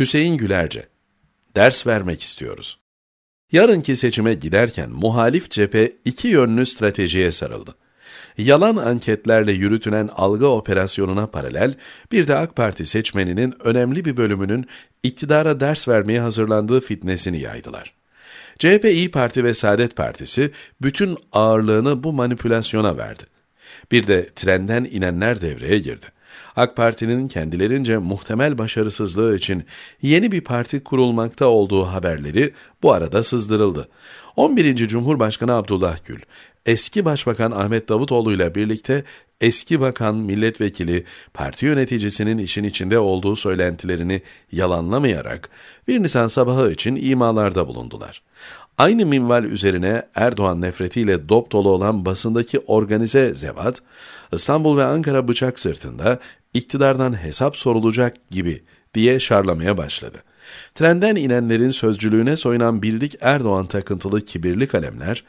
Hüseyin Gülerce, ders vermek istiyoruz. Yarınki seçime giderken muhalif cephe iki yönlü stratejiye sarıldı. Yalan anketlerle yürütülen algı operasyonuna paralel, bir de AK Parti seçmeninin önemli bir bölümünün iktidara ders vermeye hazırlandığı fitnesini yaydılar. CHP, İyi Parti ve Saadet Partisi bütün ağırlığını bu manipülasyona verdi. Bir de trenden inenler devreye girdi. AK Parti'nin kendilerince muhtemel başarısızlığı için yeni bir parti kurulmakta olduğu haberleri bu arada sızdırıldı. 11. Cumhurbaşkanı Abdullah Gül, eski Başbakan Ahmet Davutoğlu ile birlikte eski bakan milletvekili parti yöneticisinin işin içinde olduğu söylentilerini yalanlamayarak 1 Nisan sabahı için imalarda bulundular. Aynı minval üzerine Erdoğan nefretiyle dop dolu olan basındaki organize zevat, İstanbul ve Ankara bıçak sırtında iktidardan hesap sorulacak gibi diye şarlamaya başladı. Trenden inenlerin sözcülüğüne soyunan bildik Erdoğan takıntılı kibirli kalemler,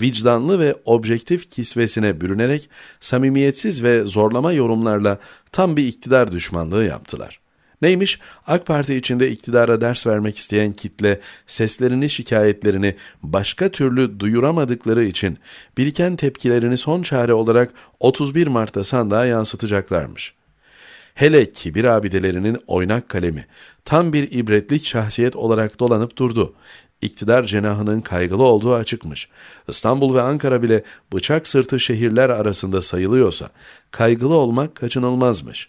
vicdanlı ve objektif kisvesine bürünerek samimiyetsiz ve zorlama yorumlarla tam bir iktidar düşmanlığı yaptılar. Neymiş? AK Parti içinde iktidara ders vermek isteyen kitle seslerini, şikayetlerini başka türlü duyuramadıkları için biriken tepkilerini son çare olarak 31 Mart'ta sandığa yansıtacaklarmış.'' Hele kibir abidelerinin oynak kalemi tam bir ibretlik şahsiyet olarak dolanıp durdu. İktidar cenahının kaygılı olduğu açıkmış. İstanbul ve Ankara bile bıçak sırtı şehirler arasında sayılıyorsa kaygılı olmak kaçınılmazmış.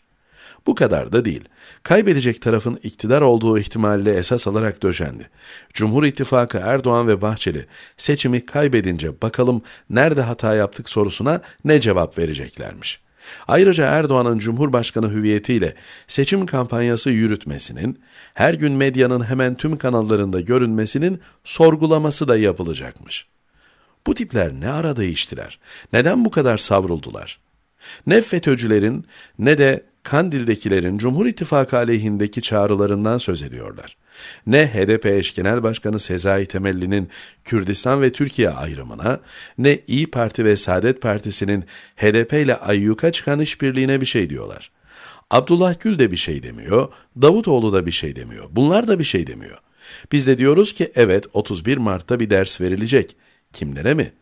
Bu kadar da değil. Kaybedecek tarafın iktidar olduğu ihtimalle esas alarak döşendi. Cumhur İttifakı Erdoğan ve Bahçeli seçimi kaybedince bakalım nerede hata yaptık sorusuna ne cevap vereceklermiş.'' Ayrıca Erdoğan'ın Cumhurbaşkanı hüviyetiyle seçim kampanyası yürütmesinin, her gün medyanın hemen tüm kanallarında görünmesinin sorgulaması da yapılacakmış. Bu tipler ne ara değiştiler? Neden bu kadar savruldular? Ne FETÖ'cülerin ne de Kandil'dekilerin Cumhur İttifakı aleyhindeki çağrılarından söz ediyorlar. Ne HDP eş genel başkanı Sezai Temelli'nin Kürdistan ve Türkiye ayrımına, ne İyi Parti ve Saadet Partisi'nin HDP ile ayyuka çıkan işbirliğine bir şey diyorlar. Abdullah Gül de bir şey demiyor, Davutoğlu da bir şey demiyor, bunlar da bir şey demiyor. Biz de diyoruz ki evet 31 Mart'ta bir ders verilecek. Kimlere mi?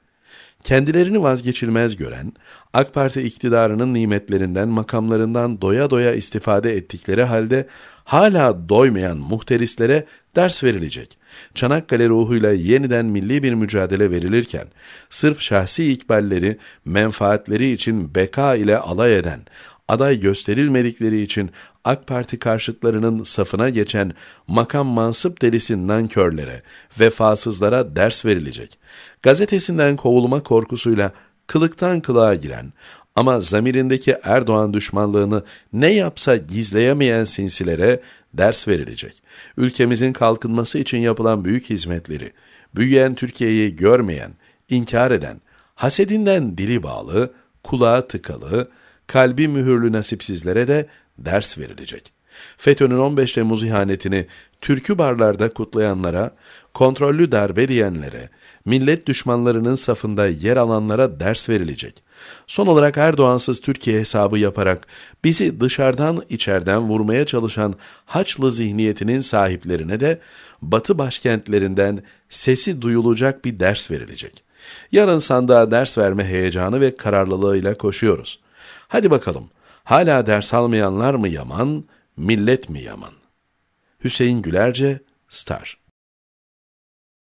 Kendilerini vazgeçilmez gören, AK Parti iktidarının nimetlerinden, makamlarından doya doya istifade ettikleri halde hala doymayan muhterislere ders verilecek. Çanakkale ruhuyla yeniden milli bir mücadele verilirken, sırf şahsi ikballeri, menfaatleri için beka ile alay eden, aday gösterilmedikleri için AK Parti karşıtlarının safına geçen makam mansıp delisi nankörlere, vefasızlara ders verilecek. Gazetesinden kovulma korkusuyla kılıktan kılığa giren ama zamirindeki Erdoğan düşmanlığını ne yapsa gizleyemeyen sinsilere ders verilecek. Ülkemizin kalkınması için yapılan büyük hizmetleri, büyüyen Türkiye'yi görmeyen, inkar eden, hasedinden dili bağlı, kulağa tıkalı, kalbi mühürlü nasipsizlere de ders verilecek. FETÖ'nün 15 Temmuz ihanetini türkü barlarda kutlayanlara, kontrollü darbe diyenlere, millet düşmanlarının safında yer alanlara ders verilecek. Son olarak Erdoğansız Türkiye hesabı yaparak bizi dışarıdan içeriden vurmaya çalışan Haçlı zihniyetinin sahiplerine de Batı başkentlerinden sesi duyulacak bir ders verilecek. Yarın sandığa ders verme heyecanı ve kararlılığıyla koşuyoruz.'' Hadi bakalım, hala ders almayanlar mı yaman, millet mi yaman? Hüseyin Gülerce, Star